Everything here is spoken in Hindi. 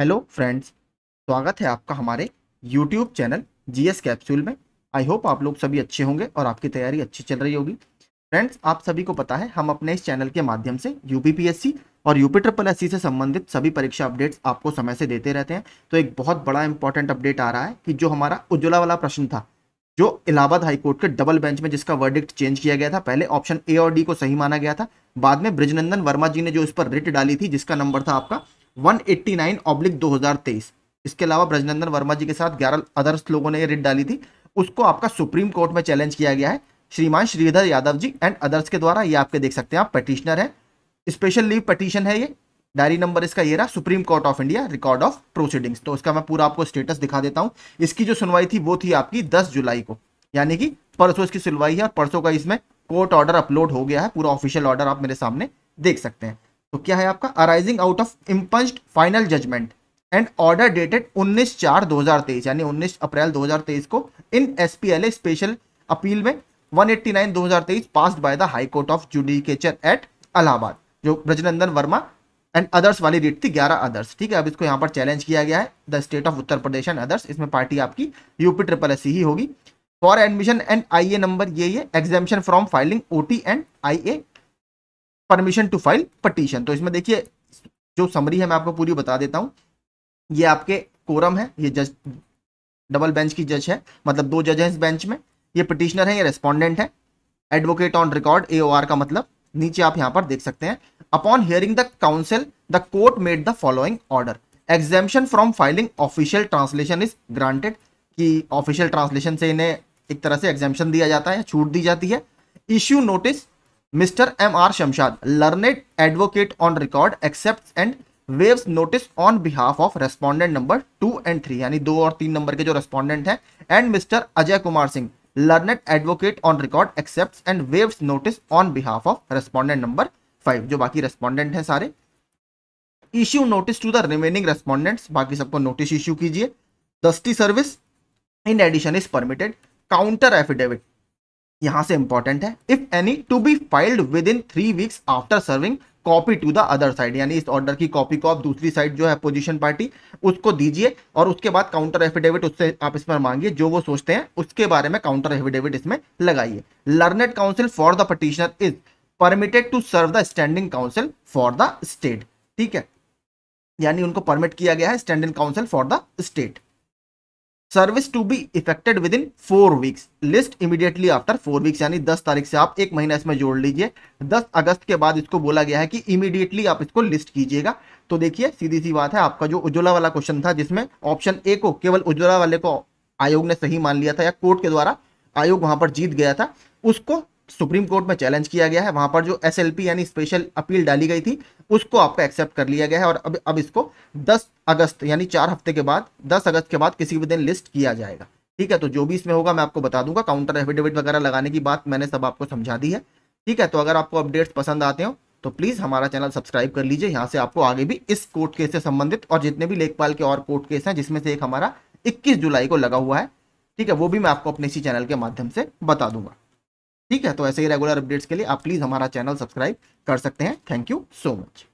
हेलो फ्रेंड्स स्वागत है आपका हमारे यूट्यूब चैनल जीएस कैप्सूल में आई होप आप लोग सभी अच्छे होंगे और आपकी तैयारी अच्छी चल रही होगी फ्रेंड्स आप सभी को पता है हम अपने इस चैनल के माध्यम से यूपीपीएससी और यूपी ट्रिपल एस से संबंधित सभी परीक्षा अपडेट्स आपको समय से देते रहते हैं तो एक बहुत बड़ा इंपॉर्टेंट अपडेट आ रहा है कि जो हमारा उज्ज्वला वाला प्रश्न था जो इलाहाबाद हाईकोर्ट के डबल बेंच में जिसका वर्डिक्ट चेंज किया गया था पहले ऑप्शन ए और डी को सही माना गया था बाद में ब्रिजनंदन वर्मा जी ने जो इस पर रिट डाली थी जिसका नंबर था आपका 189 ऑब्लिक तेईस इसके अलावा ब्रजनंदन वर्मा जी के साथ ग्यारह अदर्स लोगों ने ये रिट डाली थी उसको आपका सुप्रीम कोर्ट में चैलेंज किया गया है श्रीमान श्रीधर यादव जी एंड अदर्स के द्वारा ये आपके देख सकते हैं आप पटिशनर है स्पेशल लीव पटिशन है ये डायरी नंबर इसका ये रहा supreme court of India record of proceedings तो इसका मैं पूरा आपको स्टेटस दिखा देता हूँ इसकी जो सुनवाई थी वो थी आपकी दस जुलाई को यानी कि परसों इसकी सुनवाई है और परसों का इसमें कोर्ट ऑर्डर अपलोड हो गया है पूरा ऑफिशियल ऑर्डर आप मेरे सामने देख सकते हैं तो क्या है आपका arising out of impugned final judgment and order dated 19 चार 2023 यानी 19 अप्रैल 2023 को इन एस स्पेशल अपील में 189 2023 pass by the high court of judicature at Allahabad जो ब्रजनंदन वर्मा एंड अदर्स वाली रीट थी ग्यारह अदर्स ठीक है अब इसको यहाँ पर चैलेंज किया गया है the state of Uttar Pradesh and others इसमें पार्टी आपकी यूपी ट्रिपल एस ही होगी for admission and I A number ये ये exemption from filing O T and I A permission to file petition तो इसमें देखिए जो समरी है मैं आपको पूरी बता देता हूँ ये आपके कोरम है ये जज डबल बेंच की जज है मतलब दो जज हैं इस बेंच में ये पटिशनर है ये रेस्पॉन्डेंट है एडवोकेट ऑन रिकॉर्ड ए का मतलब नीचे आप यहाँ पर देख सकते हैं upon hearing the counsel the court made the following order exemption from filing official translation is granted कि ऑफिशियल ट्रांसलेशन से इन्हें एक तरह से एग्जेम्पन दिया जाता है छूट दी जाती है issue notice mister M R Shamshad learned advocate on record accept and waives notice on behalf of respondent number two and three यानी दो और तीन नंबर के जो रेस्पॉन्डेंट हैं and mister Ajay Kumar Singh learned advocate on record accept and waives notice on behalf of respondent number five जो बाकी रेस्पॉन्डेंट हैं सारे issue notice to the remaining respondents बाकी सबको नोटिस इश्यू कीजिए दस्ती service in addition is permitted counter affidavit यहां से इंपॉर्टेंट है if any to be filed within three weeks after serving copy to the other side यानी इस ऑर्डर की कॉपी को आप दूसरी साइड जो है पोजीशन पार्टी उसको दीजिए और उसके बाद काउंटर एफिडेविट उससे आप इस पर मांगिए जो वो सोचते हैं उसके बारे में काउंटर एफिडेविट इसमें लगाइए learned counsel for the petitioner is permitted to serve the standing counsel for the state ठीक है यानी उनको परमिट किया गया है standing counsel for the state service to be effected within four weeks list immediately after four weeks यानी दस तारीख से आप एक महीना इसमें जोड़ लीजिए दस अगस्त के बाद इसको बोला गया है कि इमीडिएटली आप इसको लिस्ट कीजिएगा तो देखिए सीधी सी बात है आपका जो उज्ज्वला वाला क्वेश्चन था जिसमें ऑप्शन ए को केवल उज्ज्वला वाले को आयोग ने सही मान लिया था या कोर्ट के द्वारा आयोग वहां पर जीत गया था उसको सुप्रीम कोर्ट में चैलेंज किया गया है वहां पर जो एस यानी स्पेशल अपील डाली गई थी उसको आपका एक्सेप्ट कर लिया गया है और अब अब इसको 10 अगस्त यानी चार हफ्ते के बाद 10 अगस्त के बाद किसी भी दिन लिस्ट किया जाएगा ठीक है तो जो भी इसमें होगा मैं आपको बता दूंगा काउंटर एफिडेविट वगैरह लगाने की बात मैंने सब आपको समझा दी है ठीक है तो अगर आपको अपडेट्स पसंद आते हो तो प्लीज़ हमारा चैनल सब्सक्राइब कर लीजिए यहाँ से आपको आगे भी इस कोर्ट केस से संबंधित और जितने भी लेखपाल के और कोर्ट केस हैं जिसमें से एक हमारा इक्कीस जुलाई को लगा हुआ है ठीक है वो भी मैं आपको अपने इसी चैनल के माध्यम से बता दूंगा ठीक है तो ऐसे ही रेगुलर अपडेट्स के लिए आप प्लीज़ हमारा चैनल सब्सक्राइब कर सकते हैं थैंक यू सो मच